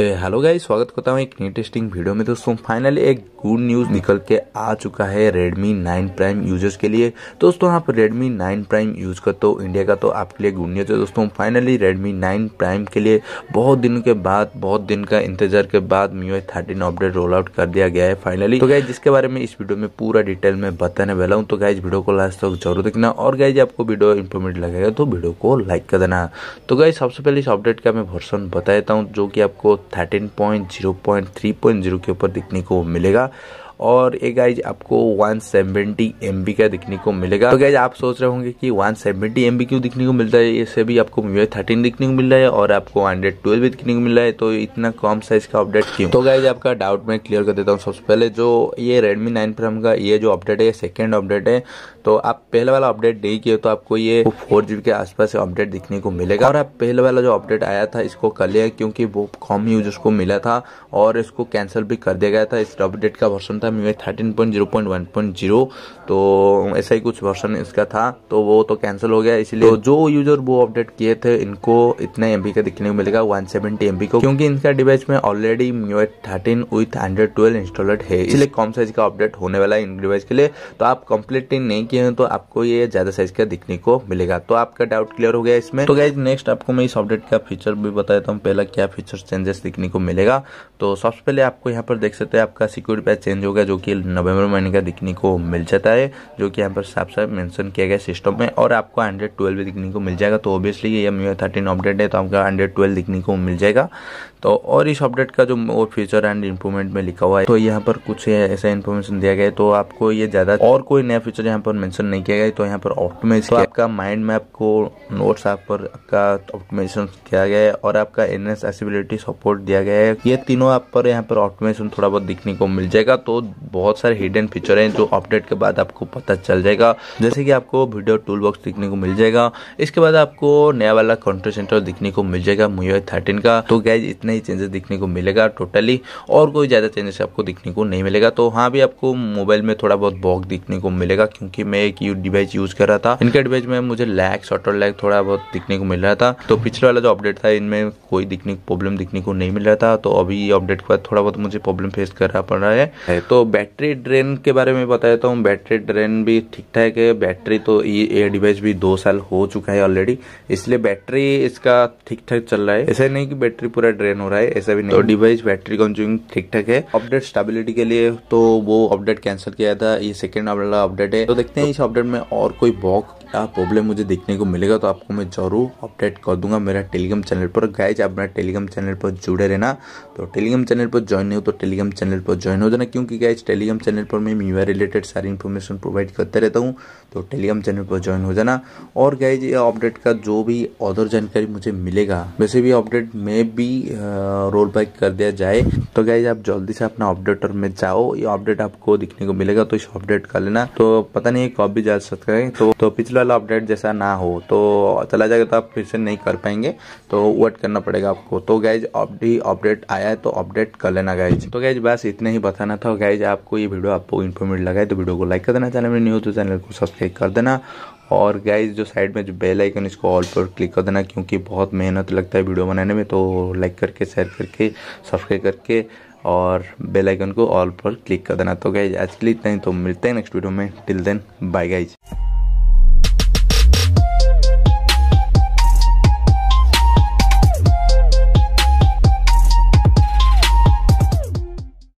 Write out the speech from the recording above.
hello guys स्वागत करता हूँ एक इंटरेस्टिंग टेस्टिंग वीडियो में दोस्तों फाइनली एक गुड न्यूज़ निकल के आ चुका है Redmi 9 प्राइम यूजर्स के लिए दोस्तों आप Redmi 9 प्राइम यूज़ करते हो इंडिया का तो आपके लिए गुड न्यूज़ है दोस्तों फाइनली Redmi 9 प्राइम के लिए बहुत दिन के बाद बहुत दिन का इंतजार के बाद MIUI thirteen update roll out कर दिया गया है फाइनली तो गाय जिसके बारे में इस वीडियो में पूरा डिटेल में बताने वाला हूँ तो गाय वीडियो को लास्ट तक जरूर देखना और जी आपको वीडियो इन्फॉर्मेट लगेगा तो वीडियो को लाइक कर देना तो गाय सबसे पहले इस अपडेट का मैं वर्सन बता देता हूँ जो कि आपको thirteen point zero point three point zero के ऊपर देखने को मिलेगा और ये गाइज आपको 170 सेवेंटी का दिखने को मिलेगा तो गाइज आप सोच रहे होंगे कि 170 सेवेंटी क्यों दिखने को मिलता है इससे भी आपको वी थर्टीन दिखने को मिल रहा है और आपको हंड्रेड ट्वेल्व भी दिखने को मिल रहा है तो इतना कम साइज का अपडेट क्यों तो गाइज आपका डाउट मैं क्लियर कर देता हूँ सबसे पहले जो ये रेडमी नाइन प्राइम का ये जो अपडेट है ये सेकेंड अपडेट है तो आप पहले वाला अपडेट नहीं किए तो आपको ये फोर के आसपास अपडेट दिखने को मिलेगा और आप पहले वाला जो अपडेट आया था इसको कर लिया क्योंकि वो कम यूज उसको मिला था और इसको कैंसिल भी कर दिया गया था इस अपडेट का वर्षन था था Mi thirteen point zero point one point zero तो ऐसा ही कुछ वर्षन इसका था तो वो तो कैंसिल हो गया इसलिए तो जो यूजर वो अपडेट किए थे इनको इतना एम का दिखने को मिलेगा वन सेवेंटी एम को क्योंकि इनका डिवाइस में already Mi thirteen with hundred twelve installed है इसलिए कम साइज का अपडेट होने वाला है इन डिवाइस के लिए तो आप कंप्लीट नहीं किए हैं तो आपको ये ज्यादा साइज का दिखने को मिलेगा तो आपका डाउट क्लियर हो गया इसमें तो गाइज नेक्स्ट आपको मैं इस अपडेट का फीचर भी बता देता हूँ पहला क्या फीचर चेंजेस दिखने को मिलेगा तो सबसे पहले आपको यहाँ पर देख सकते हैं आपका सिक्योरिटी पैच चेंज हो गया होगा जो कि नवंबर महीने का दिखने को मिल जाता है जो कि यहाँ पर साफ साफ मेंशन किया गया सिस्टम में और आपको हंड्रेड ट्वेल्व दिखने को मिल जाएगा तो ऑब्वियसली ये एम यू थर्टीन अपडेट है तो आपका हंड्रेड ट्वेल्व दिखने को मिल जाएगा तो और इस अपडेट का जो और फ्यूचर एंड इम्प्रूवमेंट में लिखा हुआ है तो यहाँ पर कुछ ऐसा इन्फॉर्मेशन दिया गया है तो आपको ये ज़्यादा और कोई नया फीचर यहाँ पर मेंशन नहीं किया गया तो यहाँ पर ऑप्टिमाइज तो आपका माइंड मैप को नोट्स आप पर आपका ऑप्टिमाइजेशन किया गया है और आपका एन एसिबिलिटी सपोर्ट दिया गया है ये तीनों आप पर यहाँ पर ऑप्टोमेशन थोड़ा बहुत दिखने को मिल जाएगा तो बहुत सारे हिडन फीचर है जो अपडेट के बाद आपको पता चल जाएगा जैसे कि आपको वीडियो टूल बॉक्स दिखने को मिल जाएगा इसके बाद आपको नया वाला कंट्रोल सेंटर दिखने को मिल जाएगा मुयो थर्टीन का तो गैज इतने इतना ही चेंजेस दिखने को मिलेगा टोटली और कोई ज़्यादा चेंजेस आपको दिखने को नहीं मिलेगा तो हाँ भी आपको मोबाइल में थोड़ा बहुत बॉक दिखने को मिलेगा क्योंकि मैं एक डिवाइस यूज़ कर रहा था इनके डिवाइस में मुझे लैग शॉर्टर लैग थोड़ा बहुत दिखने को मिल रहा था तो पिछले वाला जो अपडेट था इनमें कोई दिखने प्रॉब्लम दिखने को नहीं मिल रहा था तो अभी अपडेट के बाद थोड़ा बहुत मुझे प्रॉब्लम फेस करना पड़ रहा है तो बैटरी ड्रेन के बारे में बता देता हूँ बैटरी ड्रेन भी ठीक ठाक है बैटरी तो ये डिवाइस भी दो साल हो चुका है ऑलरेडी इसलिए बैटरी इसका ठीक ठाक चल रहा है ऐसा नहीं कि बैटरी पूरा ड्रेन हो रहा है ऐसा भी तो नहीं तो डिवाइस बैटरी कंज्यूमिंग ठीक ठाक है अपडेट स्टेबिलिटी के लिए तो वो अपडेट कैंसिल किया था ये सेकेंड वाला अपडेट है तो देखते हैं इस अपडेट में और कोई बॉक प्रॉब्लम मुझे देखने को मिलेगा तो आपको मैं जरूर अपडेट कर दूंगा मेरा टेलीग्राम चैनल पर गाइज आप मेरा टेलीग्राम चैनल पर जुड़े रहना तो टेलीग्राम चैनल पर ज्वाइन नहीं हो तो टेलीग्राम चैनल पर ज्वाइन हो जाना क्योंकि गाइज टेलीग्राम चैनल पर मैं मीवा रिलेटेड सारी इन्फॉर्मेशन प्रोवाइड करते रहता हूँ तो टेलीग्राम चैनल पर ज्वाइन हो जाना और गाइज ये अपडेट का जो भी अदर जानकारी मुझे मिलेगा वैसे भी अपडेट में भी रोल बैक कर दिया जाए तो गाइज आप जल्दी से अपना अपडेटर में जाओ ये अपडेट आपको दिखने को मिलेगा तो इस अपडेट कर लेना तो पता नहीं कब भी जा सकते हैं तो, तो पिछला रेगुलर अपडेट जैसा ना हो तो चला जाएगा तो आप फिर से नहीं कर पाएंगे तो वेट करना पड़ेगा आपको तो गैज अभी अपडेट आया है तो अपडेट कर लेना गैज तो गैज बस इतना ही बताना था गैज आपको ये वीडियो आपको इन्फॉर्मेट लगा है तो वीडियो को लाइक कर देना चैनल में न्यूज़ तो चैनल को सब्सक्राइब कर देना और गैज जो साइड में जो बेल आइकन इसको ऑल पर क्लिक कर देना क्योंकि बहुत मेहनत लगता है वीडियो बनाने में तो लाइक करके शेयर करके सब्सक्राइब करके और बेल आइकन को ऑल पर क्लिक कर देना तो गैज आज के लिए इतना ही तो मिलते हैं नेक्स्ट वीडियो में टिल देन बाय गाइज